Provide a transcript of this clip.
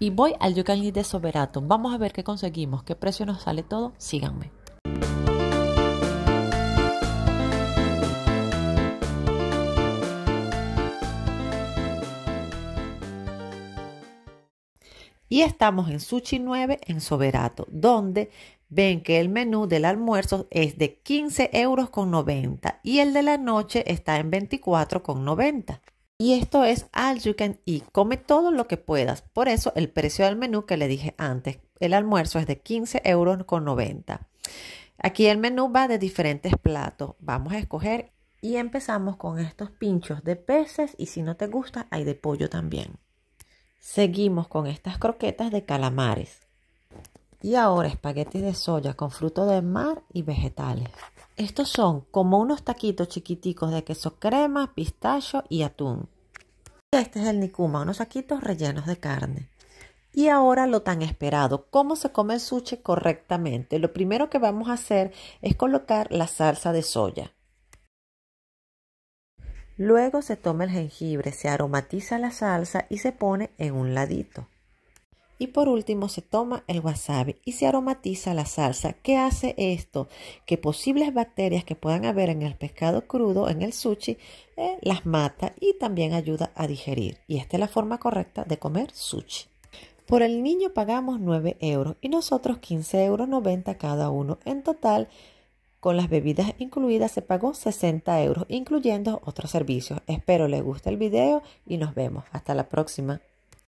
y voy al You de Soberato. Vamos a ver qué conseguimos, qué precio nos sale todo. Síganme. Y estamos en Sushi 9 en Soberato, donde ven que el menú del almuerzo es de 15 euros con y el de la noche está en 24,90 con y esto es all you can eat. Come todo lo que puedas. Por eso el precio del menú que le dije antes, el almuerzo es de 15 euros con 90. Aquí el menú va de diferentes platos. Vamos a escoger y empezamos con estos pinchos de peces y si no te gusta hay de pollo también. Seguimos con estas croquetas de calamares. Y ahora espaguetis de soya con fruto de mar y vegetales. Estos son como unos taquitos chiquiticos de queso crema, pistacho y atún. Este es el nikuma, unos taquitos rellenos de carne. Y ahora lo tan esperado, ¿cómo se come el sushi correctamente? Lo primero que vamos a hacer es colocar la salsa de soya. Luego se toma el jengibre, se aromatiza la salsa y se pone en un ladito. Y por último se toma el wasabi y se aromatiza la salsa. ¿Qué hace esto? Que posibles bacterias que puedan haber en el pescado crudo, en el sushi, eh, las mata y también ayuda a digerir. Y esta es la forma correcta de comer sushi. Por el niño pagamos 9 euros y nosotros 15,90 euros cada uno. En total, con las bebidas incluidas se pagó 60 euros, incluyendo otros servicios. Espero les guste el video y nos vemos. Hasta la próxima.